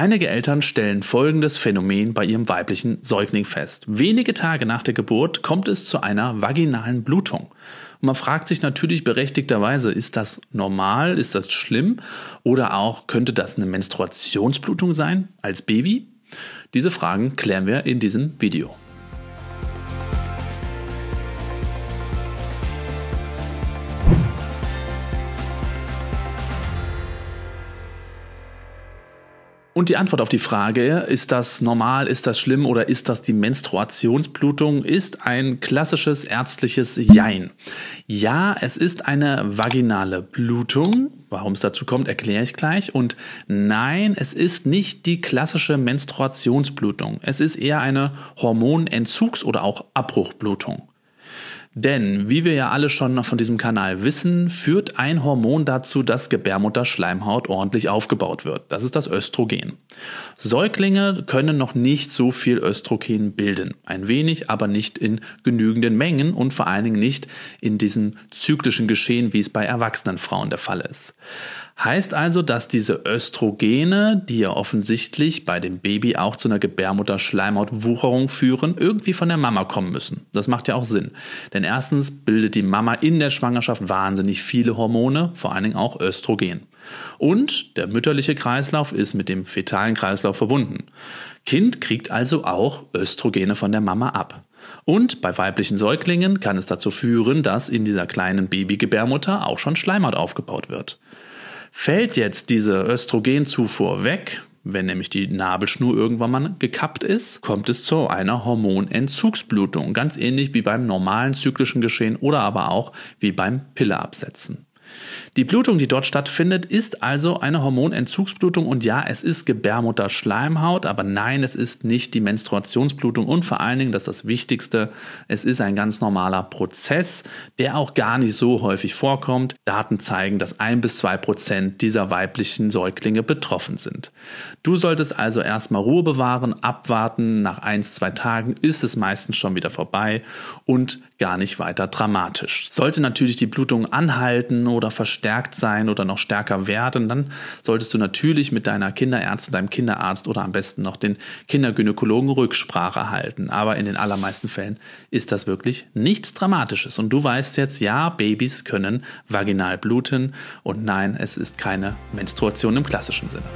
Einige Eltern stellen folgendes Phänomen bei ihrem weiblichen Säugling fest. Wenige Tage nach der Geburt kommt es zu einer vaginalen Blutung. Und man fragt sich natürlich berechtigterweise, ist das normal, ist das schlimm oder auch könnte das eine Menstruationsblutung sein als Baby? Diese Fragen klären wir in diesem Video. Und die Antwort auf die Frage, ist das normal, ist das schlimm oder ist das die Menstruationsblutung, ist ein klassisches ärztliches Jein. Ja, es ist eine vaginale Blutung. Warum es dazu kommt, erkläre ich gleich. Und nein, es ist nicht die klassische Menstruationsblutung. Es ist eher eine Hormonentzugs- oder auch Abbruchblutung. Denn, wie wir ja alle schon noch von diesem Kanal wissen, führt ein Hormon dazu, dass Gebärmutterschleimhaut ordentlich aufgebaut wird. Das ist das Östrogen. Säuglinge können noch nicht so viel Östrogen bilden. Ein wenig, aber nicht in genügenden Mengen und vor allen Dingen nicht in diesem zyklischen Geschehen, wie es bei erwachsenen Frauen der Fall ist. Heißt also, dass diese Östrogene, die ja offensichtlich bei dem Baby auch zu einer Gebärmutterschleimhautwucherung führen, irgendwie von der Mama kommen müssen. Das macht ja auch Sinn. Denn erstens bildet die Mama in der Schwangerschaft wahnsinnig viele Hormone, vor allen Dingen auch Östrogen. Und der mütterliche Kreislauf ist mit dem fetalen Kreislauf verbunden. Kind kriegt also auch Östrogene von der Mama ab. Und bei weiblichen Säuglingen kann es dazu führen, dass in dieser kleinen Babygebärmutter auch schon Schleimhaut aufgebaut wird. Fällt jetzt diese Östrogenzufuhr weg, wenn nämlich die Nabelschnur irgendwann mal gekappt ist, kommt es zu einer Hormonentzugsblutung, ganz ähnlich wie beim normalen zyklischen Geschehen oder aber auch wie beim Pille absetzen. Die Blutung, die dort stattfindet, ist also eine Hormonentzugsblutung und ja, es ist Gebärmutterschleimhaut, aber nein, es ist nicht die Menstruationsblutung und vor allen Dingen, das ist das Wichtigste, es ist ein ganz normaler Prozess, der auch gar nicht so häufig vorkommt. Daten zeigen, dass ein bis zwei Prozent dieser weiblichen Säuglinge betroffen sind. Du solltest also erstmal Ruhe bewahren, abwarten. Nach eins, zwei Tagen ist es meistens schon wieder vorbei und gar nicht weiter dramatisch. Sollte natürlich die Blutung anhalten oder oder verstärkt sein oder noch stärker werden, dann solltest du natürlich mit deiner Kinderärztin, deinem Kinderarzt oder am besten noch den Kindergynäkologen Rücksprache halten. Aber in den allermeisten Fällen ist das wirklich nichts Dramatisches. Und du weißt jetzt, ja, Babys können vaginal bluten und nein, es ist keine Menstruation im klassischen Sinne.